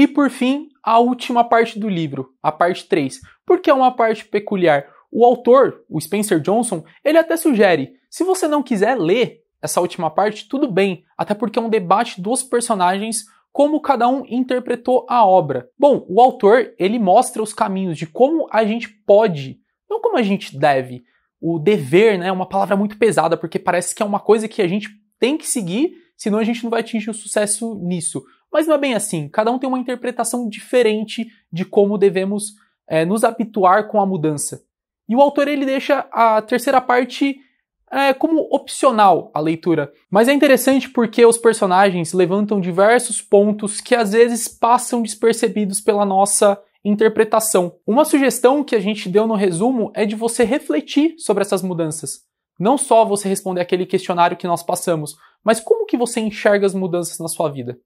E por fim, a última parte do livro, a parte 3, porque é uma parte peculiar. O autor, o Spencer Johnson, ele até sugere: se você não quiser ler essa última parte, tudo bem, até porque é um debate dos personagens como cada um interpretou a obra. Bom, o autor, ele mostra os caminhos de como a gente pode, não como a gente deve. O dever, né, é uma palavra muito pesada, porque parece que é uma coisa que a gente tem que seguir, senão a gente não vai atingir o sucesso nisso. Mas não é bem assim. Cada um tem uma interpretação diferente de como devemos é, nos habituar com a mudança. E o autor ele deixa a terceira parte é, como opcional a leitura. Mas é interessante porque os personagens levantam diversos pontos que às vezes passam despercebidos pela nossa interpretação. Uma sugestão que a gente deu no resumo é de você refletir sobre essas mudanças. Não só você responder aquele questionário que nós passamos, mas como que você enxerga as mudanças na sua vida?